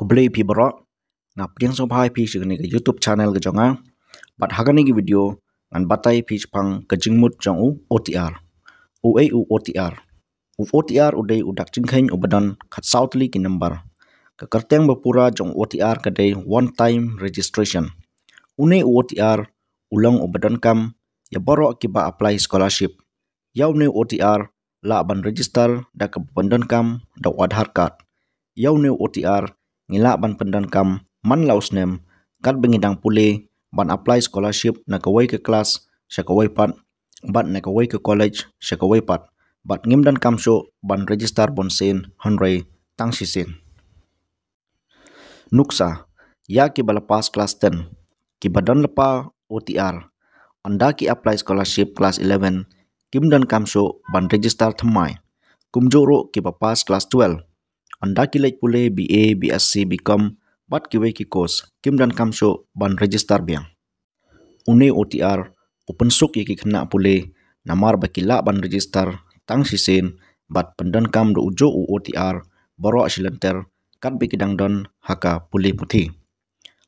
kublay pi bro na pyang so phai pi chigni ge youtube channel ge jonga bat hagani ge video ngan batai pi chpang ge jingmut jong u otr u a u otr u otr u dei u dak ching u badan khat southly ki number ka karteng ba pura jong otr ka dei one time registration une u otr ulang u badan kam ya baro ki ba apply scholarship yaw ne otr la ban register da ka bandan kam da wadhar kat. Yau ne otr ngila ban pendan kam man laus nem kat bengidang pule ban apply scholarship na kawai ke class sya kawai pat ban na kawai ke college sya kawai pat bat ngim dan kam syo ban register bon sen hanrei tang si sen nuksa ya ki balapas class 10 ki badan lepa OTR anda ki apply scholarship class 11 kim dan kam syo ban register thamai kumjuro ki bapas class 12 anda kila pule BA, BSc, BCom, bat kiwe ki kos, kim dan kam so ban register biang. Une OTR, open suk ye ki kena pule, namar bakila ban register, tang sisin, bat pendan kam do ujo u OTR, baro asilenter, kat biki don haka pule putih.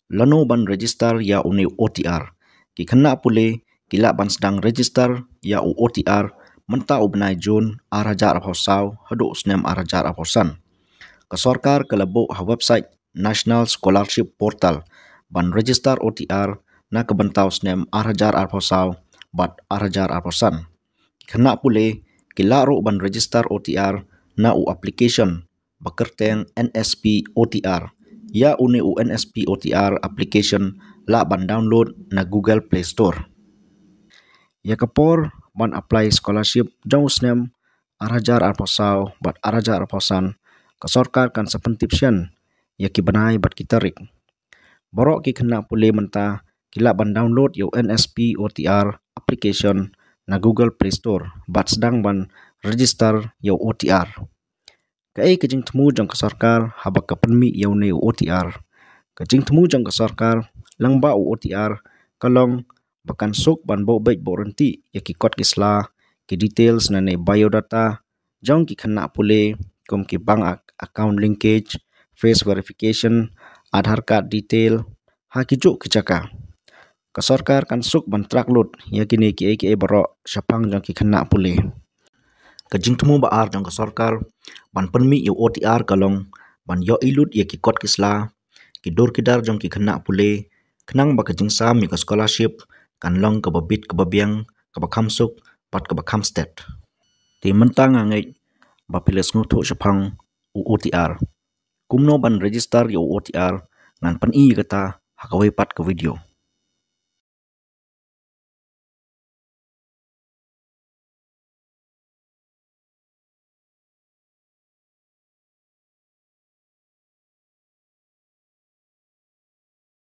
Lano ban register ya une OTR, ki kena pule, kila ban sedang register ya u OTR, menta ubnai jun arajar apa sau hadu usnem arajar apa san ke kelabu ke website National Scholarship Portal ban register OTR na kebentau snem arhajar arposau bat arhajar arposan. Kena pule kila ro ban register OTR na u application bakerteng NSP OTR. Ya une u NSP OTR application la ban download na Google Play Store. Ya kepor ban apply scholarship jauh snem arhajar arposau bat arhajar arposan ka kan sa pentipsyan ya ki banai bat ki tarik. Borok ki kena pule menta kila ban download yo NSP OTR application na Google Play Store bat sedang ban register yo OTR. Kaya kajing temu jang ka haba ka penmi yo ne yo OTR. Kajing temu jang ka lang ba OTR kalong bakan sok ban bau baik bau renti ya ki kot kisla ki details na ne biodata jang ki kena pule kum ki bangak account linkage, face verification, Aadhaar card detail, ha kicu kicaka. Kesorkar kan suk bentrak lut, ya kini ki ki e barok sepang jang ki kena pulih. Kajing tumu baar jang kesorkar, ban penmi yu OTR kalong, ban yu ilut ya ki kot kisla, ki dur kidar jang ki kena pulih, kenang ba kajing sam yu ke scholarship, kan long ke babit ke babiang, ke bakam suk, pat ke bakam stat. Di mentang angik, ba pilih sengutuk sepang, OOTR. Kumno ban register yo OOTR ngan pen i kata hakawai pat ke video.